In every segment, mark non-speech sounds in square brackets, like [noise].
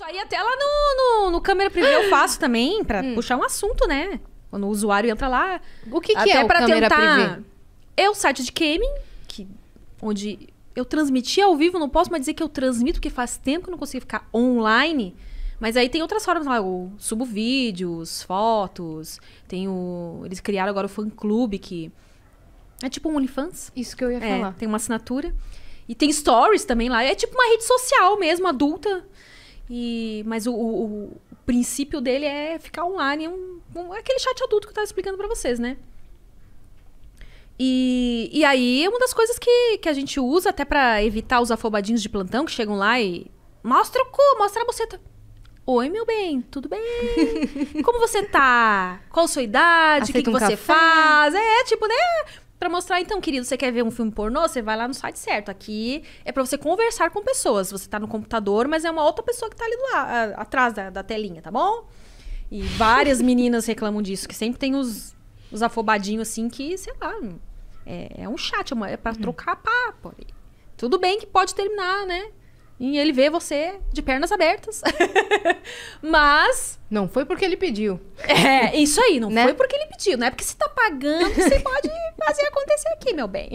Isso aí até lá no, no, no câmera privê eu faço também, pra hum. puxar um assunto, né? Quando o usuário entra lá. O que, que é pra câmera tentar... privê? É o site de gaming, que, onde eu transmiti ao vivo, não posso mais dizer que eu transmito, porque faz tempo que eu não consigo ficar online. Mas aí tem outras formas lá, eu subo vídeos, fotos, tem o... Eles criaram agora o fã-clube, que é tipo um OnlyFans. Isso que eu ia é, falar. tem uma assinatura. E tem stories também lá, é tipo uma rede social mesmo, adulta. E, mas o, o, o princípio dele é ficar online, é um, um, é aquele chat adulto que eu tava explicando para vocês, né? E, e aí, é uma das coisas que, que a gente usa até para evitar os afobadinhos de plantão que chegam lá e. Mostra o cu, mostra a buceta. Oi, meu bem, tudo bem? [laughs] Como você tá? Qual a sua idade? O que, que um você café? faz? É, tipo, né? para mostrar, então, querido, você quer ver um filme pornô? Você vai lá no site certo. Aqui é para você conversar com pessoas. Você tá no computador, mas é uma outra pessoa que tá ali do lado, atrás da, da telinha, tá bom? E várias [laughs] meninas reclamam disso, que sempre tem os, os afobadinhos assim que, sei lá, é, é um chat, é, é para uhum. trocar papo. Tudo bem que pode terminar, né? E ele vê você de pernas abertas. [laughs] mas não foi porque ele pediu. É, isso aí, não né? foi porque ele pediu. Não é porque você tá pagando que você pode fazer acontecer aqui, meu bem.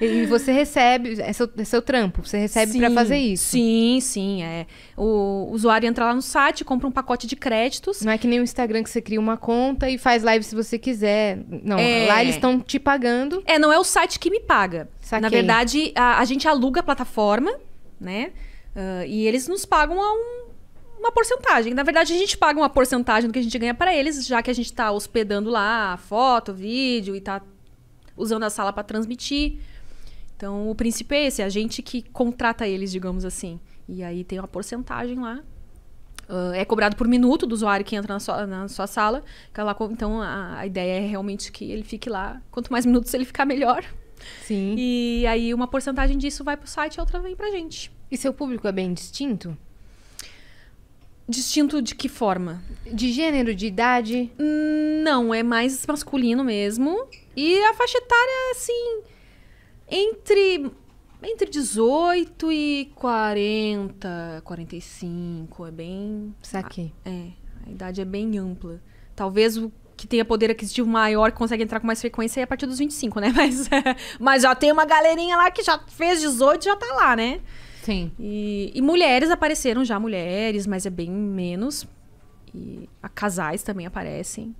e você recebe, é seu, é seu trampo, você recebe para fazer isso. Sim, sim. É. O usuário entra lá no site, compra um pacote de créditos. Não é que nem o Instagram que você cria uma conta e faz live se você quiser. Não, é... lá eles estão te pagando. É, não é o site que me paga. Saquei. Na verdade, a, a gente aluga a plataforma, né? Uh, e eles nos pagam a um uma porcentagem. Na verdade, a gente paga uma porcentagem do que a gente ganha para eles, já que a gente está hospedando lá foto, vídeo e está usando a sala para transmitir. Então, o princípio é esse, é a gente que contrata eles, digamos assim. E aí tem uma porcentagem lá. Uh, é cobrado por minuto do usuário que entra na sua, na sua sala. então, a, a ideia é realmente que ele fique lá. Quanto mais minutos ele ficar, melhor. Sim. E aí, uma porcentagem disso vai para o site e outra vem para gente. E seu público é bem distinto? Distinto de que forma? De gênero, de idade? Não, é mais masculino mesmo. E a faixa etária, assim, entre entre 18 e 40, 45, é bem... Saquei. A, é, a idade é bem ampla. Talvez o que tenha poder aquisitivo maior consegue entrar com mais frequência é a partir dos 25, né? [laughs] Mas, mas já tem uma galerinha lá que já fez 18 e já tá lá, né? Sim. E, e mulheres apareceram já, mulheres, mas é bem menos. E a, casais também aparecem.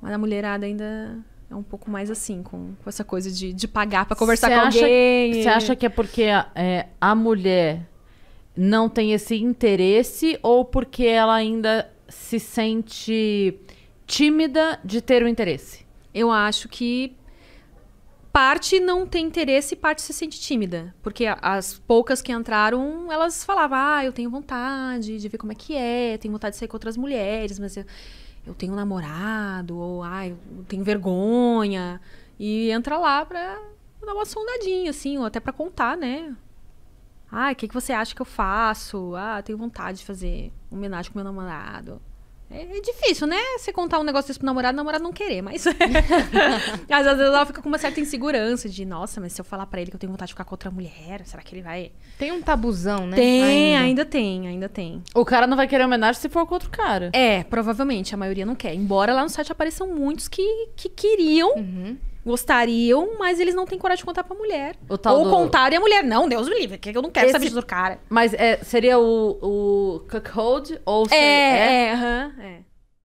Mas a mulherada ainda é um pouco mais assim, com, com essa coisa de, de pagar para conversar cê com acha, alguém. Você acha que é porque a, é, a mulher não tem esse interesse ou porque ela ainda se sente tímida de ter o interesse? Eu acho que parte não tem interesse e parte se sente tímida. Porque as poucas que entraram, elas falavam: ah, eu tenho vontade de ver como é que é, tenho vontade de sair com outras mulheres, mas eu, eu tenho um namorado, ou ah, eu tenho vergonha. E entra lá pra dar uma sondadinha, assim, ou até pra contar, né? Ah, o que, que você acha que eu faço? Ah, tenho vontade de fazer homenagem com meu namorado. É, é difícil, né? Você contar um negócio desse pro namorado, o namorado não querer, mas. [laughs] Às vezes ela fica com uma certa insegurança de, nossa, mas se eu falar para ele que eu tenho vontade de ficar com outra mulher, será que ele vai. Tem um tabuzão, né? Tem, ainda. ainda, tem, ainda tem. O cara não vai querer homenagem se for com outro cara. É, provavelmente, a maioria não quer. Embora lá no site apareçam muitos que, que queriam. Uhum gostariam, mas eles não têm coragem de contar pra mulher. Ou do... contar e a mulher, não, Deus me livre, que eu não quero Esse... saber disso do cara. Mas é, seria o, o cuckold ou... É, é, é, é.